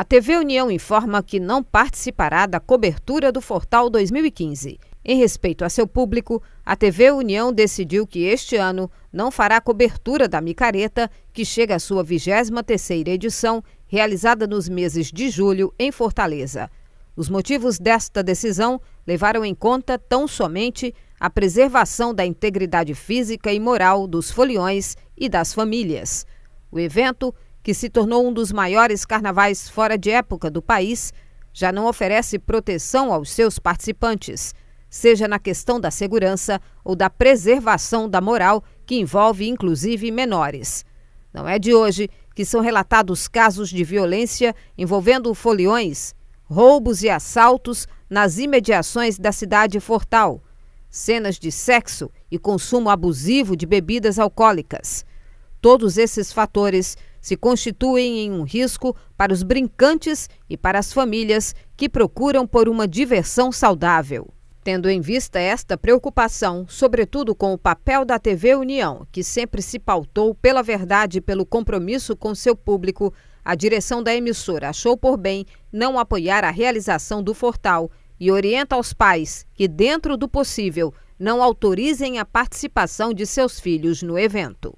A TV União informa que não participará da cobertura do Fortal 2015. Em respeito a seu público, a TV União decidiu que este ano não fará cobertura da micareta, que chega à sua 23ª edição, realizada nos meses de julho em Fortaleza. Os motivos desta decisão levaram em conta tão somente a preservação da integridade física e moral dos foliões e das famílias. O evento que se tornou um dos maiores carnavais fora de época do país, já não oferece proteção aos seus participantes, seja na questão da segurança ou da preservação da moral, que envolve inclusive menores. Não é de hoje que são relatados casos de violência envolvendo foliões, roubos e assaltos nas imediações da cidade Fortal, cenas de sexo e consumo abusivo de bebidas alcoólicas. Todos esses fatores se constituem em um risco para os brincantes e para as famílias que procuram por uma diversão saudável. Tendo em vista esta preocupação, sobretudo com o papel da TV União, que sempre se pautou pela verdade e pelo compromisso com seu público, a direção da emissora achou por bem não apoiar a realização do Fortal e orienta aos pais que, dentro do possível, não autorizem a participação de seus filhos no evento.